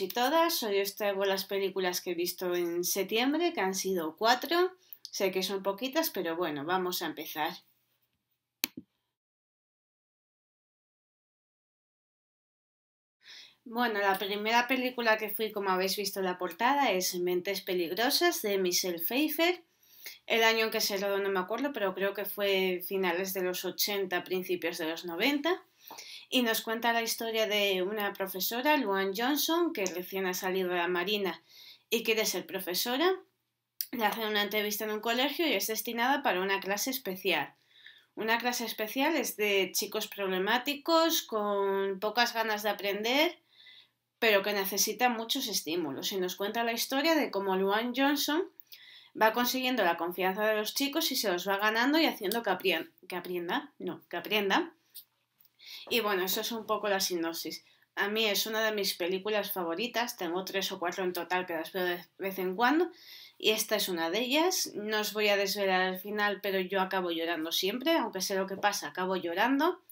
y todas. Hoy os traigo las películas que he visto en septiembre, que han sido cuatro. Sé que son poquitas, pero bueno, vamos a empezar. Bueno, la primera película que fui, como habéis visto la portada, es Mentes Peligrosas de Michelle Pfeiffer. El año en que se rodó no me acuerdo, pero creo que fue finales de los 80, principios de los 90 y nos cuenta la historia de una profesora, Luan Johnson, que recién ha salido de la Marina y quiere ser profesora. Le hacen una entrevista en un colegio y es destinada para una clase especial. Una clase especial es de chicos problemáticos, con pocas ganas de aprender, pero que necesitan muchos estímulos. Y nos cuenta la historia de cómo Luan Johnson va consiguiendo la confianza de los chicos y se los va ganando y haciendo que, aprendan. que aprenda, no, que aprenda. Y bueno, eso es un poco la sinopsis. A mí es una de mis películas favoritas, tengo tres o cuatro en total que las veo de vez en cuando, y esta es una de ellas. No os voy a desvelar al final, pero yo acabo llorando siempre, aunque sé lo que pasa, acabo llorando.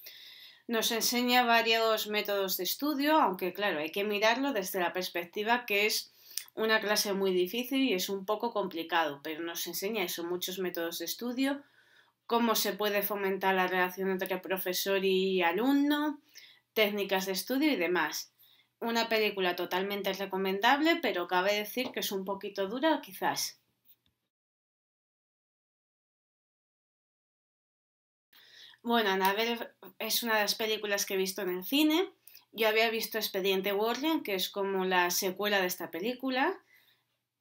Nos enseña varios métodos de estudio, aunque claro, hay que mirarlo desde la perspectiva que es una clase muy difícil y es un poco complicado, pero nos enseña eso, muchos métodos de estudio, cómo se puede fomentar la relación entre profesor y alumno, técnicas de estudio y demás. Una película totalmente recomendable, pero cabe decir que es un poquito dura quizás. Bueno, Anabel es una de las películas que he visto en el cine. Yo había visto Expediente Warren, que es como la secuela de esta película.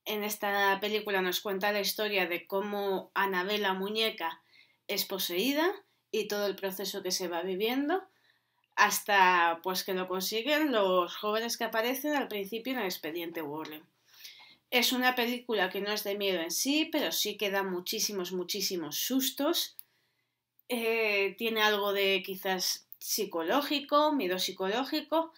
En esta película nos cuenta la historia de cómo Anabel, la muñeca, es poseída y todo el proceso que se va viviendo hasta pues que lo consiguen los jóvenes que aparecen al principio en el expediente Warren. Es una película que no es de miedo en sí, pero sí que da muchísimos, muchísimos sustos. Eh, tiene algo de quizás psicológico, miedo psicológico.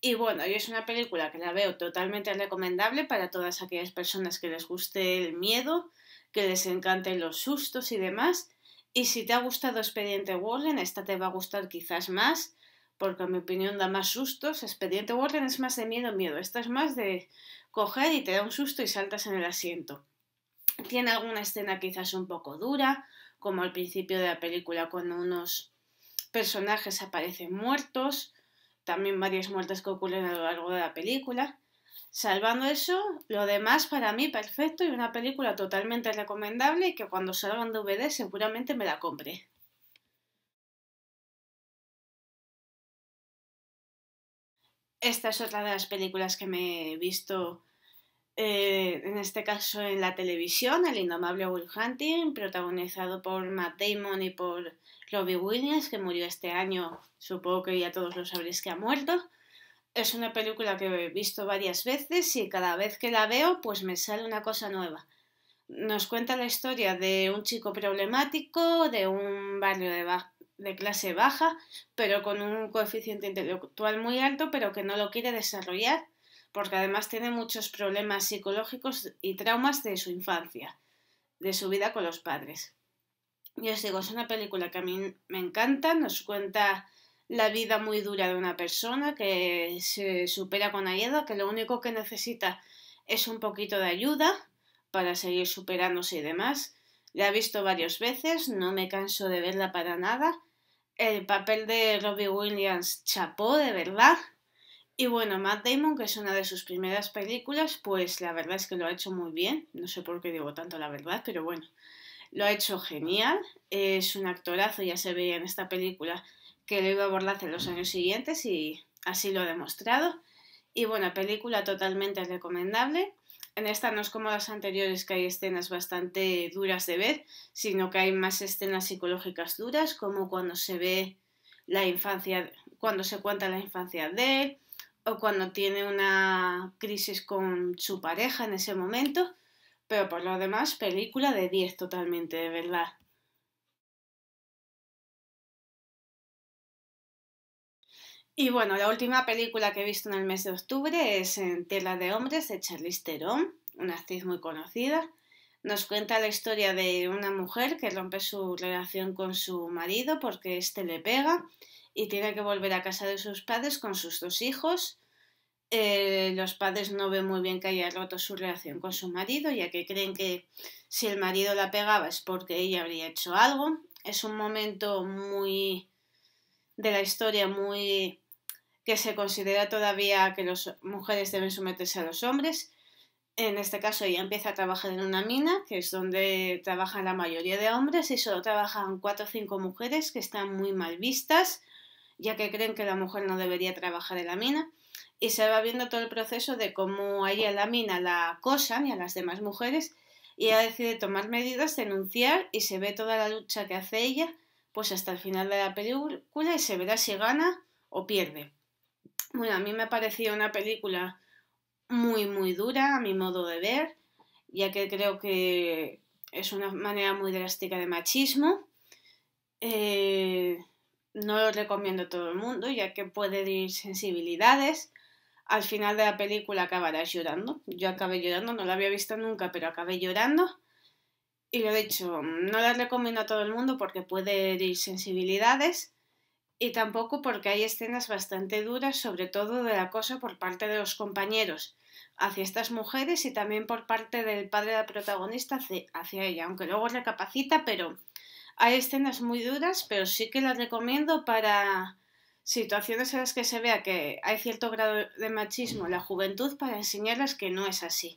Y bueno, yo es una película que la veo totalmente recomendable para todas aquellas personas que les guste el miedo, que les encanten los sustos y demás. Y si te ha gustado Expediente Warren, esta te va a gustar quizás más, porque en mi opinión da más sustos. Expediente Warren es más de miedo, miedo. Esta es más de coger y te da un susto y saltas en el asiento. Tiene alguna escena quizás un poco dura, como al principio de la película cuando unos personajes aparecen muertos, también varias muertes que ocurren a lo largo de la película. Salvando eso, lo demás para mí perfecto y una película totalmente recomendable que cuando salgan en DVD seguramente me la compre. Esta es otra de las películas que me he visto, eh, en este caso en la televisión, El indomable Will Hunting, protagonizado por Matt Damon y por Robbie Williams, que murió este año, supongo que ya todos lo sabréis que ha muerto es una película que he visto varias veces y cada vez que la veo pues me sale una cosa nueva. Nos cuenta la historia de un chico problemático, de un barrio de, clase baja, pero con un coeficiente intelectual muy alto, pero que no lo quiere desarrollar, porque además tiene muchos problemas psicológicos y traumas de su infancia, de su vida con los padres. Y os digo, es una película que a mí me encanta, nos cuenta la vida muy dura de una persona que se supera con ayuda, que lo único que necesita es un poquito de ayuda para seguir superándose y demás. La he visto varias veces, no me canso de verla para nada. El papel de Robbie Williams chapó, de verdad. Y bueno, Matt Damon, que es una de sus primeras películas, pues la verdad es que lo ha hecho muy bien. No sé por qué digo tanto la verdad, pero bueno, lo ha hecho genial. Es un actorazo, ya se veía en esta película que lo iba a abordar en los años siguientes y así lo ha demostrado. Y bueno, película totalmente recomendable. En esta no es como las anteriores que hay escenas bastante duras de ver, sino que hay más escenas psicológicas duras, como cuando se ve la infancia, cuando se cuenta la infancia de él, o cuando tiene una crisis con su pareja en ese momento. Pero por lo demás, película de 10 totalmente, de verdad. Y bueno, la última película que he visto en el mes de octubre es En Tierra de Hombres de Charlize Theron, una actriz muy conocida. Nos cuenta la historia de una mujer que rompe su relación con su marido porque éste le pega y tiene que volver a casa de sus padres con sus dos hijos. Eh, los padres no ven muy bien que haya roto su relación con su marido, ya que creen que si el marido la pegaba es porque ella habría hecho algo. Es un momento muy de la historia muy que se considera todavía que las mujeres deben someterse a los hombres. En este caso ella empieza a trabajar en una mina, que es donde trabajan la mayoría de hombres, y solo trabajan cuatro o cinco mujeres que están muy mal vistas, ya que creen que la mujer no debería trabajar en la mina. Y se va viendo todo el proceso de cómo ella en la mina la cosa y a las demás mujeres, y ella decide tomar medidas, denunciar, y se ve toda la lucha que hace ella pues hasta el final de la película y se verá si gana o pierde. Bueno, a mí me parecido una película muy, muy dura a mi modo de ver, ya que creo que es una manera muy drástica de machismo. Eh, no lo recomiendo a todo el mundo, ya que puede ir sensibilidades. Al final de la película acabarás llorando. Yo acabé llorando, no la había visto nunca, pero acabé llorando. Y lo he dicho, no las recomiendo a todo el mundo porque puede herir sensibilidades y tampoco porque hay escenas bastante duras, sobre todo la acoso por parte de los compañeros hacia estas mujeres y también por parte del padre de la protagonista hacia ella, aunque luego recapacita, pero hay escenas muy duras, pero sí que las recomiendo para situaciones en las que se vea que hay cierto grado de machismo en la juventud para enseñarles que no es así.